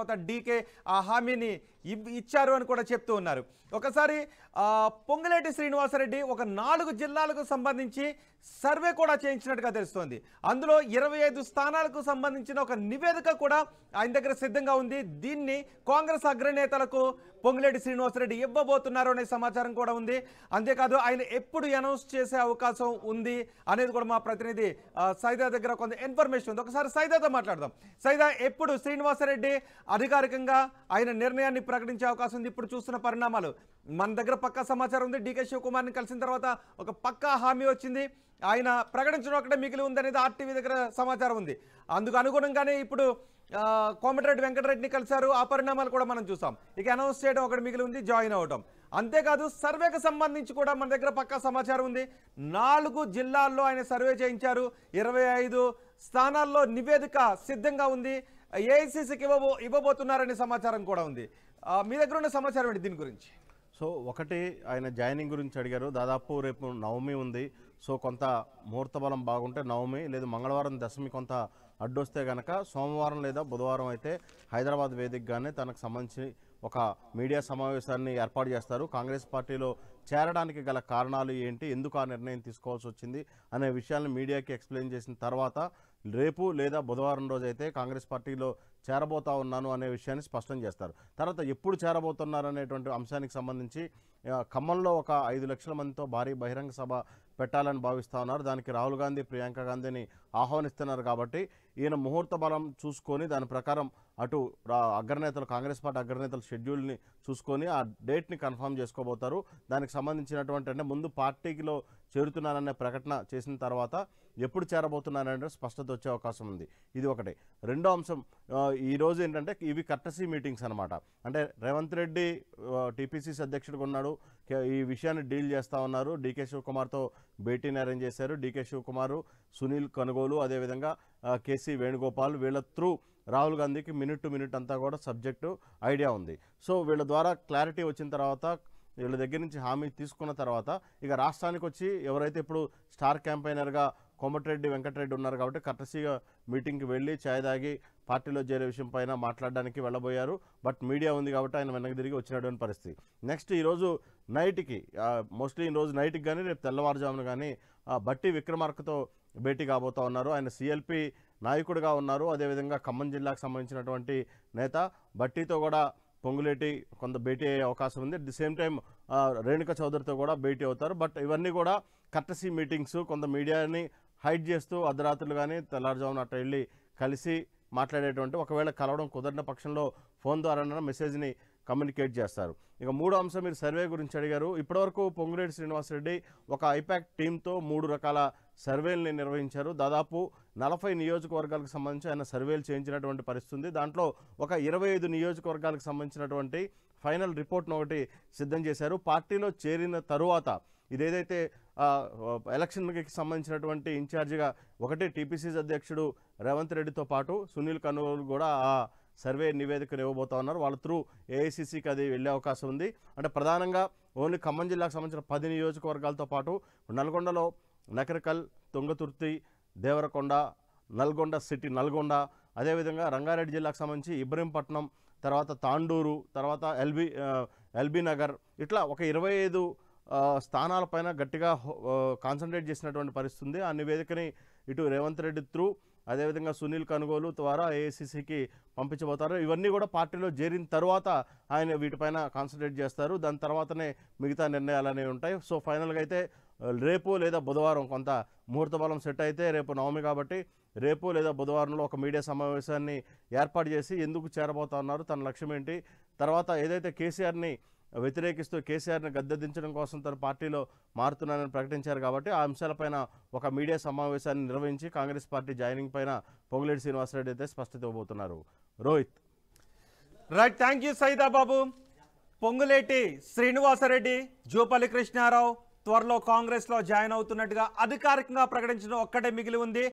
తర్వాత డీకే ఆ హామీని ఇచ్చారు అని కూడా చెప్తూ ఉన్నారు ఒకసారి పొంగులేటి శ్రీనివాసరెడ్డి ఒక నాలుగు జిల్లాలకు సంబంధించి సర్వే కూడా చేయించినట్టుగా తెలుస్తోంది అందులో ఇరవై ఐదు స్థానాలకు సంబంధించిన ఒక నివేదిక కూడా ఆయన దగ్గర సిద్ధంగా ఉంది దీన్ని కాంగ్రెస్ అగ్రనేతలకు పొంగిరెడ్డి శ్రీనివాసరెడ్డి ఇవ్వబోతున్నారు అనే సమాచారం కూడా ఉంది అంతేకాదు ఆయన ఎప్పుడు అనౌన్స్ చేసే అవకాశం ఉంది అనేది కూడా మా ప్రతినిధి సైదా దగ్గర కొంత ఇన్ఫర్మేషన్ ఉంది ఒకసారి సైదాతో మాట్లాడదాం సైదా ఎప్పుడు శ్రీనివాసరెడ్డి అధికారికంగా ఆయన నిర్ణయాన్ని ప్రకటించే అవకాశం ఉంది ఇప్పుడు చూస్తున్న పరిణామాలు మన దగ్గర పక్కా సమాచారం ఉంది డీకే శివకుమార్ని కలిసిన తర్వాత ఒక పక్కా హామీ వచ్చింది ఆయన ప్రకటించడం ఒకటే మిగిలి ఉందనేది ఆర్టీవీ దగ్గర సమాచారం ఉంది అందుకు అనుగుణంగానే ఇప్పుడు కోమటిరెడ్డి వెంకటరెడ్డిని కలిశారు ఆ పరిణామాలు కూడా మనం చూసాం ఇక అనౌన్స్ చేయడం ఒకటి మిగిలి ఉంది జాయిన్ అవడం అంతేకాదు సర్వేకి సంబంధించి కూడా మన దగ్గర పక్కా సమాచారం ఉంది నాలుగు జిల్లాల్లో ఆయన సర్వే చేయించారు ఇరవై స్థానాల్లో నివేదిక సిద్ధంగా ఉంది ఏఐసిసికి ఇవ్వబో ఇవ్వబోతున్నారనే సమాచారం కూడా ఉంది మీ దగ్గర ఉన్న సమాచారం ఏంటి దీని గురించి సో ఒకటి ఆయన జాయినింగ్ గురించి అడిగారు దాదాపు రేపు నవమి ఉంది సో కొంత ముహూర్త బలం బాగుంటే నవమి లేదు మంగళవారం దశమి కొంత అడ్డొస్తే కనుక సోమవారం లేదా బుధవారం అయితే హైదరాబాద్ వేదికగానే తనకు సంబంధించి ఒక మీడియా సమావేశాన్ని ఏర్పాటు చేస్తారు కాంగ్రెస్ పార్టీలో చేరడానికి గల కారణాలు ఏంటి ఎందుకు ఆ నిర్ణయం తీసుకోవాల్సి వచ్చింది అనే విషయాలను మీడియాకి ఎక్స్ప్లెయిన్ చేసిన తర్వాత రేపు లేదా బుధవారం రోజైతే కాంగ్రెస్ పార్టీలో చేరబోతా ఉన్నాను అనే విషయాన్ని స్పష్టం చేస్తారు తర్వాత ఎప్పుడు చేరబోతున్నారు అనేటువంటి అంశానికి సంబంధించి ఖమ్మంలో ఒక ఐదు లక్షల మందితో భారీ బహిరంగ సభ పెట్టాలని భావిస్తూ ఉన్నారు దానికి రాహుల్ గాంధీ ప్రియాంక గాంధీని ఆహ్వానిస్తున్నారు కాబట్టి ఈయన ముహూర్త బలం చూసుకొని దాని ప్రకారం అటు అగ్రనేతలు కాంగ్రెస్ పార్టీ అగ్రనేతల షెడ్యూల్ని చూసుకొని ఆ డేట్ని కన్ఫర్మ్ చేసుకోబోతారు దానికి సంబంధించినటువంటి అంటే ముందు పార్టీలో చేరుతున్నాననే ప్రకటన చేసిన తర్వాత ఎప్పుడు చేరబోతున్నాననే స్పష్టత వచ్చే అవకాశం ఉంది ఇది ఒకటి రెండో అంశం ఈరోజు ఏంటంటే ఇవి కర్టసీ మీటింగ్స్ అనమాట అంటే రేవంత్ రెడ్డి టీపీసీసీ అధ్యక్షుడిగా ఉన్నాడు ఈ విషయాన్ని డీల్ చేస్తూ ఉన్నారు డీకే శివకుమార్తో భేటీని అరేంజ్ చేశారు డీకే శివకుమార్ సునీల్ కనుగోలు అదేవిధంగా కేసీ వేణుగోపాల్ వీళ్ళ త్రూ రాహుల్ గాంధీకి మినిట్ టు మినిట్ అంతా కూడా సబ్జెక్టు ఐడియా ఉంది సో వీళ్ళ ద్వారా క్లారిటీ వచ్చిన తర్వాత వీళ్ళ దగ్గర నుంచి హామీ తీసుకున్న తర్వాత ఇక రాష్ట్రానికి వచ్చి ఎవరైతే ఇప్పుడు స్టార్ క్యాంపైనర్గా కోమటిరెడ్డి వెంకటరెడ్డి ఉన్నారు కాబట్టి కట్టసీగా మీటింగ్కి వెళ్ళి ఛాయ్ తాగి పార్టీలో చేరే విషయం పైన మాట్లాడడానికి వెళ్ళబోయారు బట్ మీడియా ఉంది కాబట్టి ఆయన వెనక్కి తిరిగి వచ్చినటువంటి పరిస్థితి నెక్స్ట్ ఈరోజు నైట్కి మోస్ట్లీ ఈరోజు నైట్కి కానీ రేపు తెల్లవారుజామున కానీ బట్టి విక్రమార్కతో భేటీ కాబోతా ఉన్నారు ఆయన సిఎల్పి నాయకుడిగా ఉన్నారు అదేవిధంగా ఖమ్మం జిల్లాకు సంబంధించినటువంటి నేత బట్టితో కూడా పొంగులేటి కొంత భేటీ అయ్యే అవకాశం ఉంది at the same time Renuka చౌదరితో కూడా భేటీ అవుతారు బట్ ఇవన్నీ కూడా కట్టసీ మీటింగ్స్ కొంత మీడియాని హైడ్ చేస్తూ అర్ధరాత్రులు కానీ తెల్లారుజామున అట్లా వెళ్ళి కలిసి మాట్లాడేటువంటి ఒకవేళ కలవడం కుదరిన పక్షంలో ఫోన్ ద్వారా మెసేజ్ని కమ్యూనికేట్ చేస్తారు ఇక మూడో అంశం మీరు సర్వే గురించి అడిగారు ఇప్పటివరకు పొంగులేటి శ్రీనివాసరెడ్డి ఒక ఐపాక్ టీంతో మూడు రకాల సర్వేల్ని నిర్వహించారు దాదాపు నలభై నియోజకవర్గాలకు సంబంధించి ఆయన సర్వేలు చేయించినటువంటి పరిస్థితి ఉంది దాంట్లో ఒక ఇరవై ఐదు నియోజకవర్గాలకు సంబంధించినటువంటి ఫైనల్ రిపోర్ట్ను ఒకటి సిద్ధం చేశారు పార్టీలో చేరిన తరువాత ఇదేదైతే ఎలక్షన్కి సంబంధించినటువంటి ఇన్ఛార్జిగా ఒకటి టీపీసీ అధ్యక్షుడు రేవంత్ రెడ్డితో పాటు సునీల్ కనూరు కూడా ఆ సర్వే నివేదికను ఇవ్వబోతా ఉన్నారు వాళ్ళ త్రూ ఏఐసిసికి అది వెళ్ళే అవకాశం ఉంది అంటే ప్రధానంగా ఓన్లీ ఖమ్మం జిల్లాకు సంబంధించిన పది నియోజకవర్గాలతో పాటు నల్గొండలో నకరకల్ తుంగతుర్తి దేవరకొండ నల్గొండ సిటీ నల్గొండ అదేవిధంగా రంగారెడ్డి జిల్లాకు సంబంధించి ఇబ్రహీంపట్నం తర్వాత తాండూరు తర్వాత ఎల్బీ ఎల్బీ నగర్ ఇట్లా ఒక ఇరవై ఐదు స్థానాలపైన గట్టిగా కాన్సన్ట్రేట్ చేసినటువంటి పరిస్థితి ఉంది ఆ నివేదికని ఇటు రేవంత్ రెడ్డి త్రూ అదేవిధంగా సునీల్ కనుగోలు ద్వారా ఏఐసిసికి పంపించబోతారు ఇవన్నీ కూడా పార్టీలో చేరిన తర్వాత ఆయన వీటిపైన కాన్సన్ట్రేట్ చేస్తారు దాని తర్వాతనే మిగతా నిర్ణయాలు అనేవి ఉంటాయి సో ఫైనల్గా అయితే రేపు లేదా బుధవారం కొంత ముహూర్త బలం సెట్ అయితే రేపు నవమి కాబట్టి రేపు లేదా బుధవారంలో ఒక మీడియా సమావేశాన్ని ఏర్పాటు చేసి ఎందుకు చేరబోతున్నారు తన లక్ష్యం ఏంటి తర్వాత ఏదైతే కేసీఆర్ని వ్యతిరేకిస్తూ కేసీఆర్ని గద్దెదించడం కోసం తన పార్టీలో మారుతున్నానని ప్రకటించారు కాబట్టి ఆ అంశాలపైన ఒక మీడియా సమావేశాన్ని నిర్వహించి కాంగ్రెస్ పార్టీ జాయినింగ్ పైన పొంగులేటి శ్రీనివాసరెడ్డి అయితే స్పష్టత ఇవ్వబోతున్నారు Rohit right thank you Saidababu Ponguleti Srinivasa Reddy Jupally Krishna Rao త్వరలో కాంగ్రెస్ లో జాయిన్ అవుతున్నట్టుగా అధికారికంగా ప్రకటించడం ఒక్కటే మిగిలి ఉంది